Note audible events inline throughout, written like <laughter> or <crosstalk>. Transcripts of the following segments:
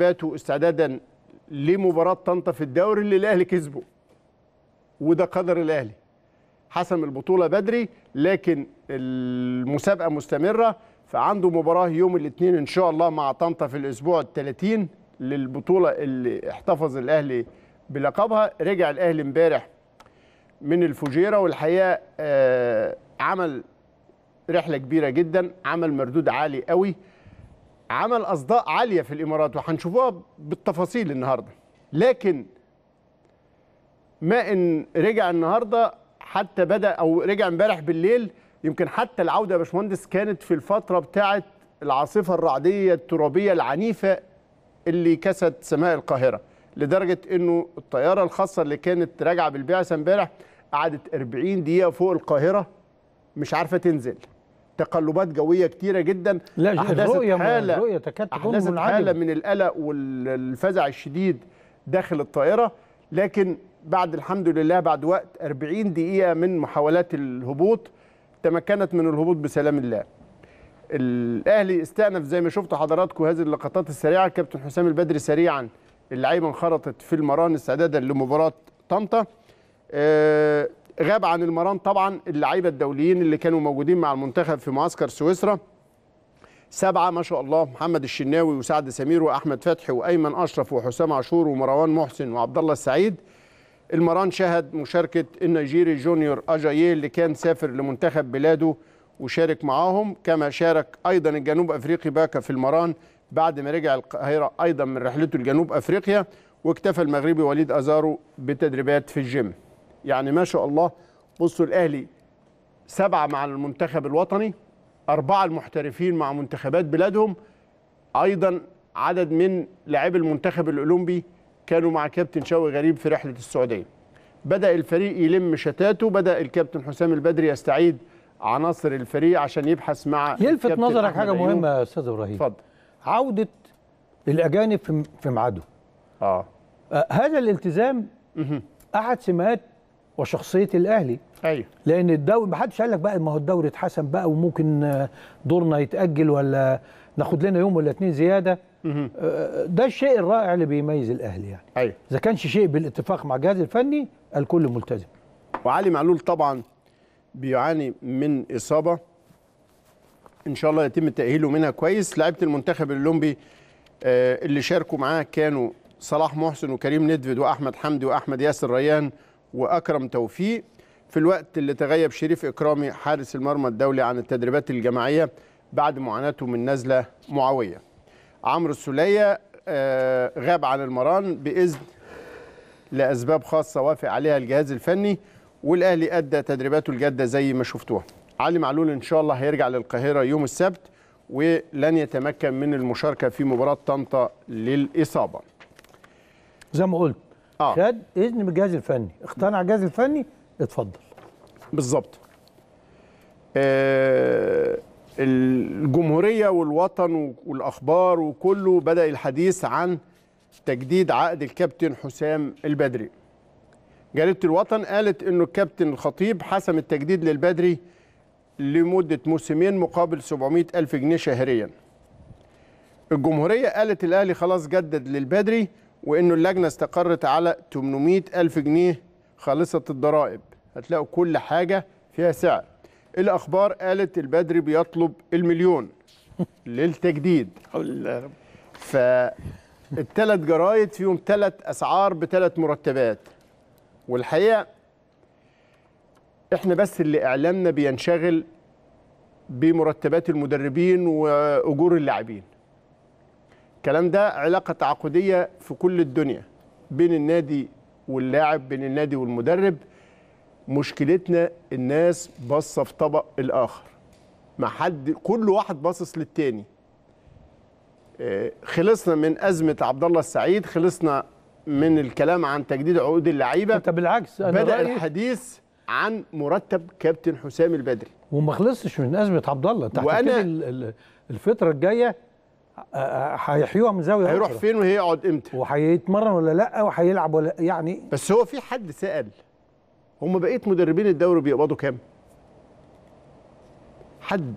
باتوا استعدادا لمباراه طنطا في الدوري اللي الاهلي كسبه وده قدر الاهلي حسم البطوله بدري لكن المسابقه مستمره فعنده مباراه يوم الاثنين ان شاء الله مع طنطا في الاسبوع ال 30 للبطوله اللي احتفظ الاهلي بلقبها رجع الاهلي امبارح من الفجيره والحقيقه آه، عمل رحله كبيره جدا عمل مردود عالي قوي عمل أصداء عالية في الإمارات وهنشوفوها بالتفاصيل النهاردة لكن ما إن رجع النهاردة حتى بدأ أو رجع امبارح بالليل يمكن حتى العودة يا باشمهندس كانت في الفترة بتاعة العاصفة الرعدية الترابية العنيفة اللي كست سماء القاهرة لدرجة إنه الطيارة الخاصة اللي كانت راجعة بالبعثة امبارح قعدت 40 دقيقة فوق القاهرة مش عارفة تنزل تقلبات جويه كتيره جدا لا احدثت حاله الرؤية تكاد تكون حاله من القلق والفزع الشديد داخل الطائره لكن بعد الحمد لله بعد وقت 40 دقيقه من محاولات الهبوط تمكنت من الهبوط بسلام الله الاهلي استأنف زي ما شفتوا حضراتكم هذه اللقطات السريعه كابتن حسام البدري سريعا اللعيبه انخرطت في المران استعدادا لمباراه طنطا آه، غاب عن المران طبعا اللعيبه الدوليين اللي كانوا موجودين مع المنتخب في معسكر سويسرا سبعة ما شاء الله محمد الشناوي وسعد سمير وأحمد فتحي وأيمن أشرف وحسام عاشور ومروان محسن وعبد الله السعيد المران شهد مشاركة النيجيري جونيور أجاييه اللي كان سافر لمنتخب بلاده وشارك معاهم كما شارك أيضا الجنوب أفريقي باكا في المران بعد ما رجع القاهرة أيضا من رحلته لجنوب أفريقيا واكتفى المغربي وليد أزارو بتدريبات في الجيم يعني ما شاء الله بصوا الاهلي سبعه مع المنتخب الوطني اربعه المحترفين مع منتخبات بلادهم ايضا عدد من لاعبي المنتخب الاولمبي كانوا مع كابتن شوقي غريب في رحله السعوديه بدا الفريق يلم شتاته بدا الكابتن حسام البدري يستعيد عناصر الفريق عشان يبحث مع يلفت نظرك حاجه مهمه يا استاذ ابراهيم اتفضل عوده الاجانب في ميعاده آه. اه هذا الالتزام احد سمات وشخصيه الاهلي ايوه لان الدوري ما حدش قال لك بقى ما هو الدوري اتحسن بقى وممكن آه، دورنا يتاجل ولا ناخد لنا يوم ولا اتنين زياده آه، ده الشيء الرائع اللي بيميز الاهلي يعني ايوه اذا كانش شيء بالاتفاق مع الجهاز الفني الكل ملتزم وعلي معلول طبعا بيعاني من اصابه ان شاء الله يتم تاهيله منها كويس لعيبه المنتخب الاولمبي آه، اللي شاركوا معاه كانوا صلاح محسن وكريم ندفد واحمد حمدي واحمد ياسر ريان واكرم توفيق في الوقت اللي تغيب شريف اكرامي حارس المرمى الدولي عن التدريبات الجماعيه بعد معاناته من نزله معويه عمرو السوليه آه، غاب عن المران باذن لاسباب خاصه وافق عليها الجهاز الفني والاهلي ادى تدريباته الجاده زي ما شفتوها علي معلول ان شاء الله هيرجع للقاهره يوم السبت ولن يتمكن من المشاركه في مباراه طنطا للاصابه زي ما قلت آه. خد اذن من الجهاز الفني اقتنع الجهاز الفني اتفضل بالظبط آه الجمهوريه والوطن والاخبار وكله بدا الحديث عن تجديد عقد الكابتن حسام البدري جريده الوطن قالت انه الكابتن الخطيب حسم التجديد للبدري لمده موسمين مقابل 700 الف جنيه شهريا الجمهوريه قالت الاهلي خلاص جدد للبدري وانه اللجنه استقرت على 800 الف جنيه خالصه الضرائب هتلاقوا كل حاجه فيها سعر الاخبار قالت البدري بيطلب المليون <laughs> للتجديد فالثلاث جرايد فيهم ثلاث اسعار بثلاث مرتبات والحقيقه احنا بس اللي اعلامنا بينشغل بمرتبات المدربين واجور اللاعبين الكلام ده علاقه تعاقديه في كل الدنيا بين النادي واللاعب بين النادي والمدرب مشكلتنا الناس باصه في طبق الاخر ما حد كل واحد باصص للتاني آه، خلصنا من ازمه عبد الله السعيد خلصنا من الكلام عن تجديد عقود اللعيبه انت بالعكس أنا بدا رأيي الحديث عن مرتب كابتن حسام البدري وما خلصتش من ازمه عبد الله انت وانا الفتره الجايه هيحيوها من زاويه هيروح فين وهيقعد امتى وهيتمرن ولا لا وهيلعب ولا يعني بس هو في حد سال هم بقيه مدربين الدوري بيقبضوا كام حد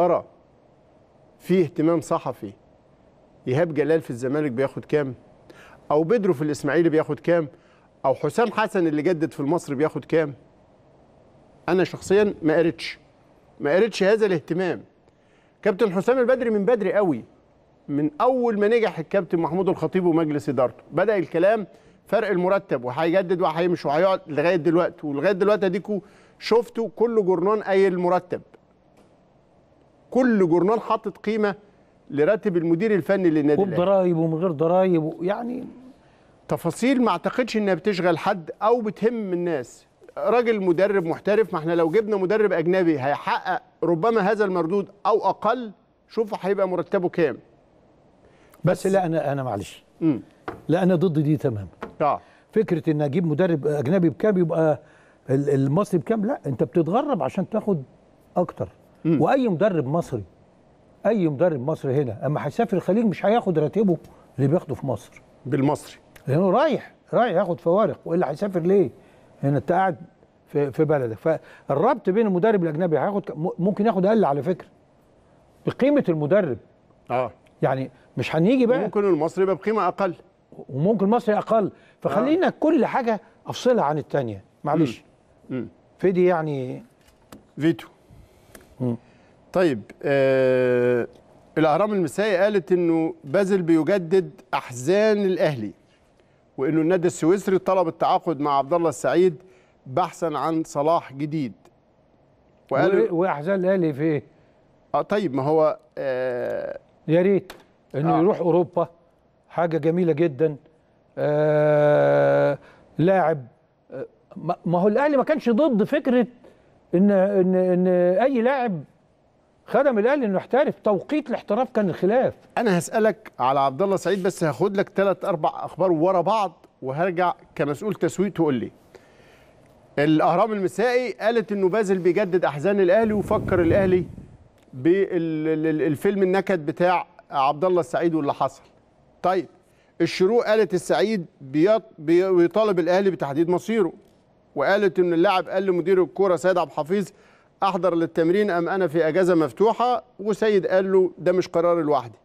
ارى في اهتمام صحفي ايهاب جلال في الزمالك بياخد كام او بدرو في الاسماعيلي بياخد كام او حسام حسن اللي جدد في المصري بياخد كام انا شخصيا ما قريتش ما قريتش هذا الاهتمام كابتن حسام البدري من بدري قوي من اول ما نجح الكابتن محمود الخطيب ومجلس ادارته بدا الكلام فرق المرتب وهيجدد وهيمشي وهيقعد لغايه دلوقتي ولغايه دلوقتي اديكوا شفتوا كل جورنان اي المرتب كل جورنان حاطط قيمه لراتب المدير الفني للنادي الاهلي وبضرايب ومن غير ضرايب يعني تفاصيل ما اعتقدش انها بتشغل حد او بتهم الناس راجل مدرب محترف ما احنا لو جبنا مدرب اجنبي هيحقق ربما هذا المردود او اقل شوف هيبقى مرتبه كام بس, بس لا انا انا معلش لا انا ضد دي تماما اه فكره ان اجيب مدرب اجنبي بكام يبقى المصري بكام لا انت بتتغرب عشان تاخد اكتر م. واي مدرب مصري اي مدرب مصري هنا اما هيسافر الخليج مش هياخد راتبه اللي بياخده في مصر بالمصري لانه رايح رايح ياخد فوارق والا هيسافر ليه هنا انت قاعد في, في بلدك فالربط بين المدرب الاجنبي هياخد ممكن ياخد اقل على فكره بقيمه المدرب اه يعني مش هنيجي بقى ممكن المصري يبقى بقيمه اقل وممكن المصري اقل فخلينا آه. كل حاجه افصلها عن الثانيه معلش فدي يعني فيتو مم. طيب آه الاهرام المسائي قالت انه بازل بيجدد احزان الاهلي وانه النادي السويسري طلب التعاقد مع عبد الله السعيد بحثا عن صلاح جديد وقال واحزان الاهلي في ايه؟ اه طيب ما هو آه يا ريت انه آه. يروح اوروبا حاجه جميله جدا آه لاعب آه، ما هو الاهلي ما كانش ضد فكره ان ان ان اي لاعب خدم الاهلي انه احترف توقيت الاحتراف كان الخلاف انا هسالك على عبد الله سعيد بس هاخد لك ثلاث اربع اخبار ورا بعض وهرجع كمسؤول تسويق تقول لي الاهرام المسائي قالت انه بازل بيجدد احزان الاهلي وفكر الاهلي بالفيلم النكد بتاع عبد الله السعيد واللي حصل طيب الشروق قالت السعيد بيطالب الاهلي بتحديد مصيره وقالت ان اللاعب قال لمدير الكوره سيد عبد الحفيظ احضر للتمرين ام انا في اجازه مفتوحه وسيد قال له ده مش قرار لوحدي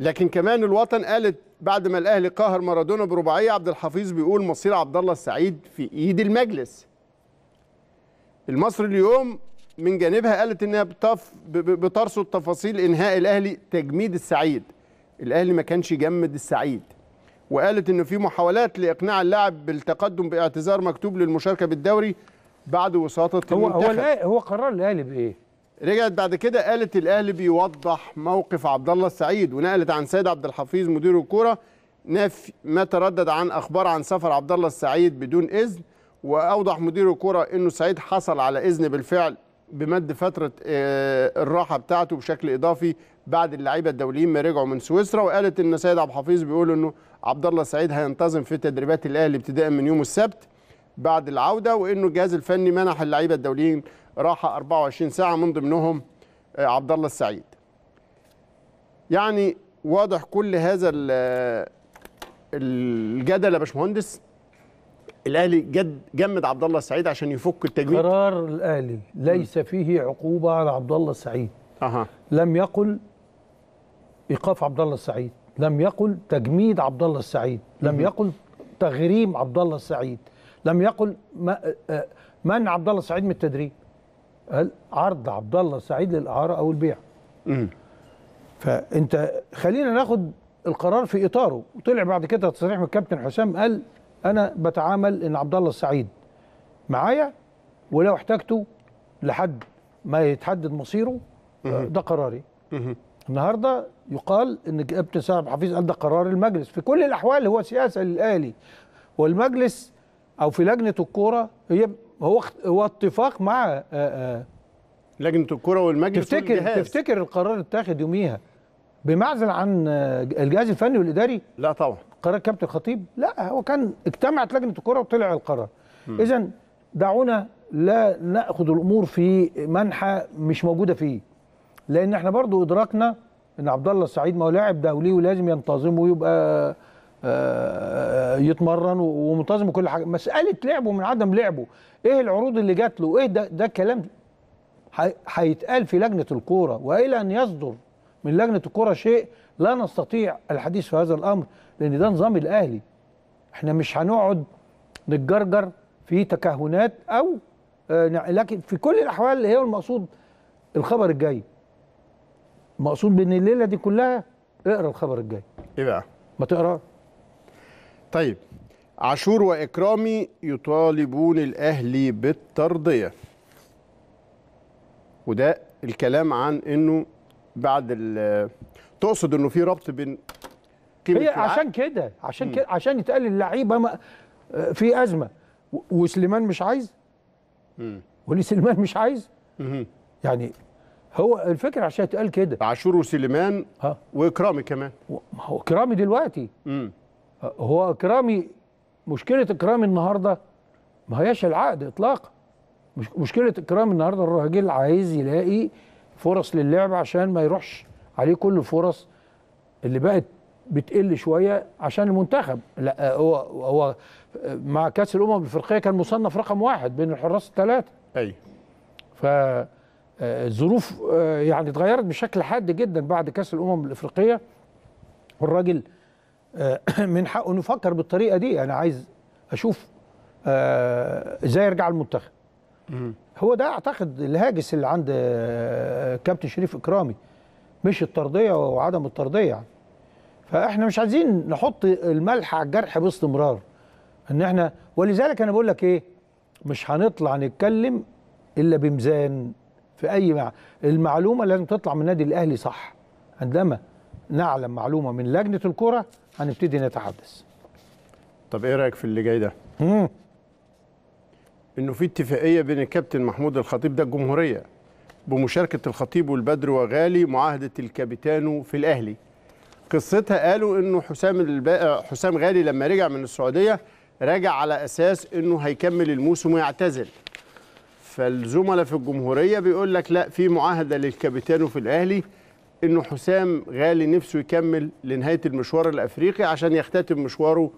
لكن كمان الوطن قالت بعد ما الاهلي قهر مارادونا برباعيه عبد الحفيظ بيقول مصير عبد الله السعيد في ايد المجلس المصر اليوم من جانبها قالت انها بتف بترصد تفاصيل انهاء الاهلي تجميد السعيد الاهلي ما كانش يجمد السعيد وقالت ان في محاولات لاقناع اللاعب بالتقدم باعتذار مكتوب للمشاركه بالدوري بعد وساطه هو المنتخب هو هو قرار الاهلي بايه؟ رجعت بعد كده قالت الاهلي بيوضح موقف عبد الله السعيد ونقلت عن سيد عبد الحفيظ مدير الكوره نفي ما تردد عن اخبار عن سفر عبد الله السعيد بدون اذن واوضح مدير الكوره انه سعيد حصل على اذن بالفعل بمد فتره آه، الراحه بتاعته بشكل اضافي بعد اللعيبه الدوليين ما رجعوا من سويسرا وقالت ان سيد عبد الحفيظ بيقول انه عبد الله السعيد هينتظم في تدريبات الاهلي ابتداء من يوم السبت بعد العوده وانه الجهاز الفني منح اللعيبه الدوليين راحه 24 ساعه من ضمنهم آه، عبد الله السعيد. يعني واضح كل هذا آه، الجدل يا باشمهندس الاهلي جد جمد عبد الله السعيد عشان يفك التجميد قرار الاهلي ليس فيه عقوبه على عبد الله السعيد أه. لم يقل ايقاف عبد الله السعيد لم يقل تجميد عبد الله السعيد لم يقل تغريم عبد الله السعيد لم يقل من عبد الله السعيد من التدريب قال عرض عبد الله السعيد للاعاره او البيع م. فانت خلينا ناخد القرار في اطاره وطلع بعد كده تصريح من الكابتن حسام قال انا بتعامل ان عبد الله السعيد معايا ولو احتاجته لحد ما يتحدد مصيره ده قراري النهارده يقال ان الكابتن سعد حفيظ قال ده قرار المجلس في كل الاحوال هو سياسه للاهلي والمجلس او في لجنه الكوره هي هو هو اتفاق مع آه، آه، لجنه الكوره والمجلس تفتكر والجهاز. تفتكر القرار اتاخد يوميها بمعزل عن آه، الجهاز الفني والاداري لا طبعا قرار كابتن الخطيب لا هو كان اجتمعت لجنه الكوره وطلع القرار اذا دعونا لا ناخذ الامور في منحى مش موجوده فيه لان احنا برضو ادراكنا ان عبد الله السعيد ما هو لاعب دولي ولازم ينتظم ويبقى آه، يتمرن ومنتظم وكل حاجه مساله لعبه من عدم لعبه ايه العروض اللي جات له ايه ده ده الكلام هيتقال في لجنه الكوره والى ان يصدر من لجنه الكوره شيء لا نستطيع الحديث في هذا الامر لان ده نظام الاهلي احنا مش هنقعد نتجرجر في تكهنات او آه، لكن في كل الاحوال هي المقصود الخبر الجاي المقصود بان الليله دي كلها اقرا الخبر الجاي ايه بقى ما تقراش طيب عاشور واكرامي يطالبون الاهلي بالترضيه وده الكلام عن انه بعد تقصد انه في ربط بين قيمه هي عشان كده عشان كده عشان يتقال اللعيبه في ازمه وسليمان مش عايز وليه سليمان مش عايز مم. يعني هو الفكره عشان يتقال كده عاشور وسليمان واكرامي كمان ما هو اكرامي دلوقتي مم. هو اكرامي مشكله اكرامي النهارده ما هياش العقد اطلاقا مش مشكله اكرامي النهارده الراجل عايز يلاقي فرص للعب عشان ما يروحش عليه كل الفرص اللي بقت بتقل شويه عشان المنتخب لا هو هو مع كاس الامم الافريقيه كان مصنف رقم واحد بين الحراس الثلاثه ايوه ف آه، الظروف آه، يعني اتغيرت بشكل حاد جدا بعد كاس الامم الافريقيه والراجل آه، <clears throat> من حقه انه يفكر بالطريقه دي انا عايز اشوف آه، ازاي يرجع المنتخب هو ده اعتقد الهاجس اللي عند آه، كابتن شريف اكرامي مش الطرديه وعدم الطرديه يعني فاحنا مش عايزين نحط الملح على الجرح باستمرار ان احنا ولذلك انا بقول لك ايه مش هنطلع نتكلم الا بميزان في اي مع... المعلومه لازم تطلع من النادي الاهلي صح عندما نعلم معلومه من لجنه الكره هنبتدي نتحدث طب ايه رايك في اللي جاي ده مم. انه في اتفاقيه بين الكابتن محمود الخطيب ده الجمهوريه بمشاركه الخطيب والبدر وغالي معاهده الكابيتانو في الاهلي قصتها قالوا انه حسام الب... حسام غالي لما رجع من السعوديه راجع على اساس انه هيكمل الموسم ويعتزل فالزملاء في الجمهوريه بيقول لك لا في معاهده للكابيتانو في الاهلي انه حسام غالي نفسه يكمل لنهايه المشوار الافريقي عشان يختتم مشواره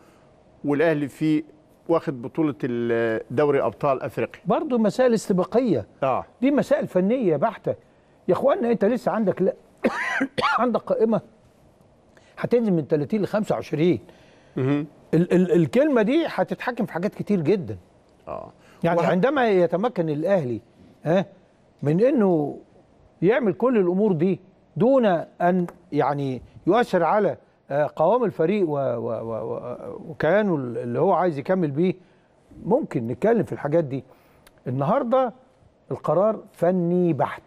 والاهلي فيه واخد بطوله دوري ابطال افريقيا برضه مسائل استباقيه اه دي مسائل فنيه بحته يا اخوانا انت لسه عندك <coughs> عندك قائمه هتنزل من 30 ل 25 ال ال الكلمه دي هتتحكم في حاجات كتير جدا اه يعني وح... عندما يتمكن الاهلي ها من انه يعمل كل الامور دي دون ان يعني يؤثر على آه، قوام الفريق وكيانه اللي هو عايز يكمل بيه ممكن نتكلم في الحاجات دي النهارده القرار فني بحت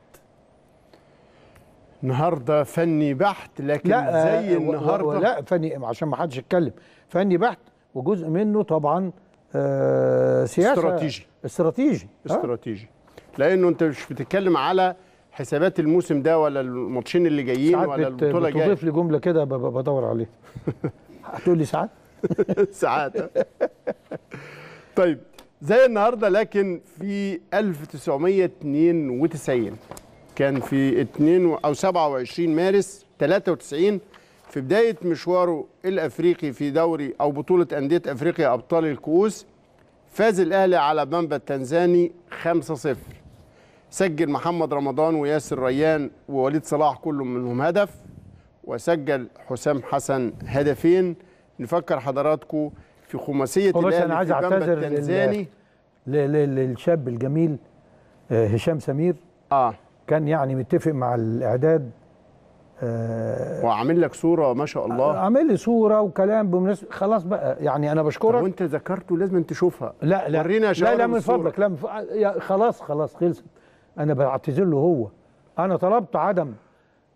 النهارده فني بحت لكن لا آه، زي النهارده لا فني عشان ما حدش يتكلم فني بحت وجزء منه طبعا آه، سياسه استراتيجي استراتيجي استراتيجي لانه انت مش بتتكلم على حسابات الموسم ده ولا الماتشين اللي جايين ولا البطوله الجايه تضيف لي جمله كده بدور عليها <laughs> هتقول لي ساعات <laughs> ساعات طيب زي النهارده لكن في 1992 كان في 2 او 27 مارس 93 في بدايه مشواره الافريقي في دوري او بطوله انديه افريقيا ابطال الكؤوس فاز الاهلي على بامبا التنزاني 5-0 سجل محمد رمضان وياسر ريان ووليد صلاح كل منهم هدف وسجل حسام حسن هدفين نفكر حضراتكم في خماسيه الاهلي انا عايز اعتذر للشاب الجميل آه، هشام سمير اه كان يعني متفق مع الاعداد آه وعامل لك صوره ما شاء الله آه، عامل لي صوره وكلام بمناسبه خلاص بقى يعني انا بشكرك وانت ذكرته لازم تشوفها لا لا ورينا لا لا من فضلك لا من خلاص خلاص خلصت انا بعتذر له هو انا طلبت عدم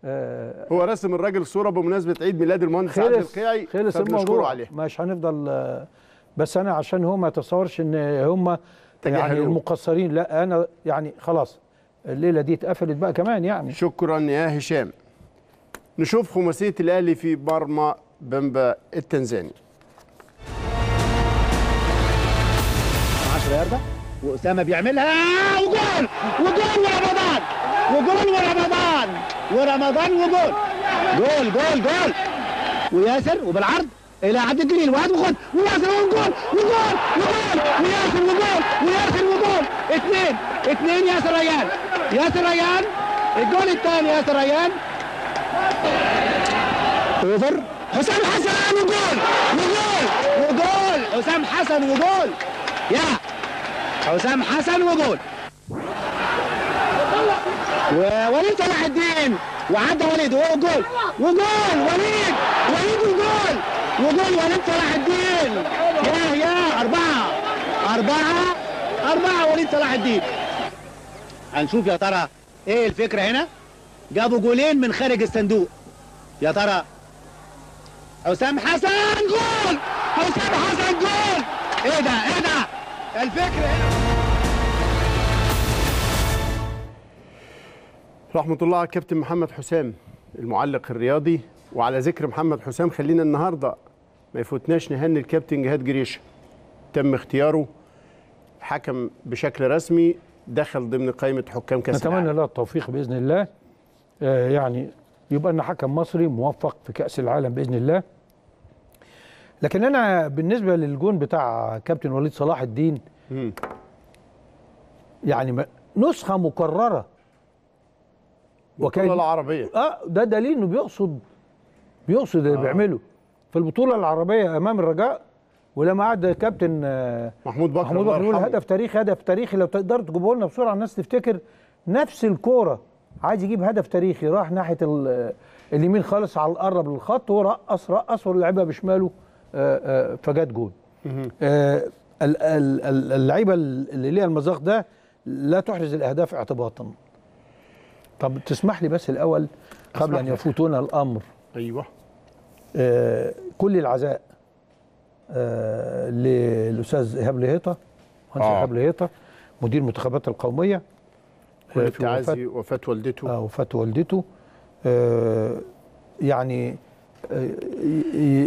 آه هو رسم الراجل صوره بمناسبه عيد ميلاد المهندس عادل القيعي خلص الموضوع عليه مش هنفضل آه بس انا عشان هو ما يتصورش ان هم يعني المقصرين لا انا يعني خلاص الليله دي اتقفلت بقى كمان يعني شكرا يا هشام نشوف خماسيه الاهلي في مرمى بمبا التنزاني 10 يارده واسامه بيعملها وجول آه، وجول ورمضان وجول ورمضان ورمضان وجول جول جول جول وياسر وبالعرض الى عبد الجليل وهات وخد وياسر وجول وجول وجول وياسر وجول وياسر وجول اثنين اثنين ياسر ريان ياسر ريان الجول الثاني ياسر ريان اوفر حسام حسن وجول وجول وجول حسام حسن وجول يا حسام حسن وجول ووليد صلاح الدين وعدى وليد وجول وجول وليد وليد وجول وجول وليد صلاح الدين يا يا أربعة أربعة أربعة وليد صلاح الدين هنشوف يا ترى إيه الفكرة هنا جابوا جولين من خارج الصندوق يا ترى حسام حسن جول حسام حسن جول إيه ده إيه ده الفكره هنا رحمة الله على كابتن محمد حسام المعلق الرياضي وعلى ذكر محمد حسام خلينا النهارده ما يفوتناش نهني الكابتن جهاد جريشه تم اختياره حكم بشكل رسمي دخل ضمن قائمه حكام كاس العالم نتمنى له التوفيق باذن الله آه يعني يبقى ان حكم مصري موفق في كاس العالم باذن الله لكن انا بالنسبه للجون بتاع كابتن وليد صلاح الدين مم. يعني نسخه مكرره وكان العربيه اه ده دليل انه بيقصد بيقصد اللي آه. بيعمله في البطوله العربيه امام الرجاء ولما قعد كابتن آه، محمود بكر محمود بكر يقول هدف تاريخي هدف تاريخي لو تقدر تجيبه لنا بسرعه الناس تفتكر نفس الكوره عايز يجيب هدف تاريخي راح ناحيه اليمين خالص على القرب للخط ورقص رقص ولعبها بشماله آه، آه، فجات جول آه، اللعيبه اللي ليها المذاق ده لا تحرز الاهداف اعتباطا طب تسمح لي بس الاول قبل ان يفوتنا الامر ايوه آه كل العزاء آه للاستاذ ايهاب لهيطه مهندس ايهاب لهيطه مدير المنتخبات القوميه في وفاة والدته اه وفاة والدته آه يعني آه،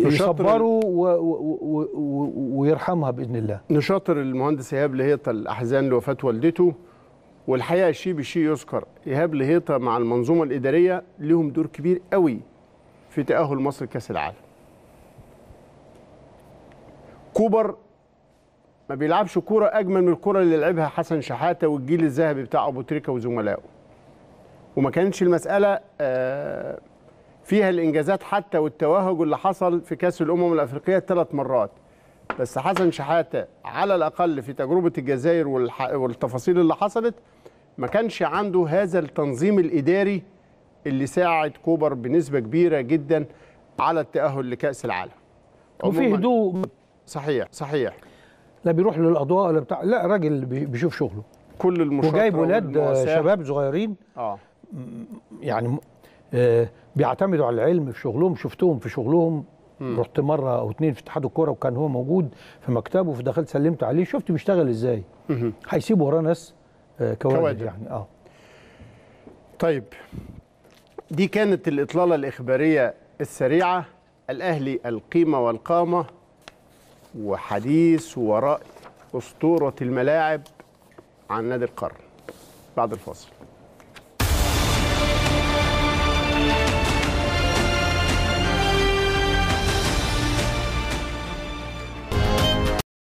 يصبروا ويرحمها باذن الله نشاطر المهندس ايهاب لهيطه الاحزان لوفاه والدته والحقيقه شيء بشيء يذكر ايهاب لهيطه مع المنظومه الاداريه لهم دور كبير قوي في تاهل مصر لكاس العالم كوبر ما بيلعبش كوره اجمل من الكوره اللي لعبها حسن شحاته والجيل الذهبي بتاع ابو تريكه وزملائه وما كانتش المساله آه فيها الانجازات حتى والتوهج اللي حصل في كاس الامم الافريقيه ثلاث مرات بس حسن شحاته على الاقل في تجربه الجزائر والتفاصيل اللي حصلت ما كانش عنده هذا التنظيم الاداري اللي ساعد كوبر بنسبه كبيره جدا على التاهل لكاس العالم وفي هدوء صحيح صحيح لا بيروح للاضواء ولا بتاع لا راجل بيشوف شغله كل المشاركه وجايب ولاد شباب صغيرين اه يعني آه، بيعتمدوا على العلم في شغلهم شفتهم في شغلهم رحت مره او اتنين في اتحاد الكوره وكان هو موجود في مكتبه فدخلت سلمت عليه شفت بيشتغل ازاي هيسيب وراه ناس آه، كوادر يعني اه طيب دي كانت الاطلاله الاخباريه السريعه الاهلي القيمه والقامه وحديث وراء اسطوره الملاعب عن نادي القرن بعد الفاصل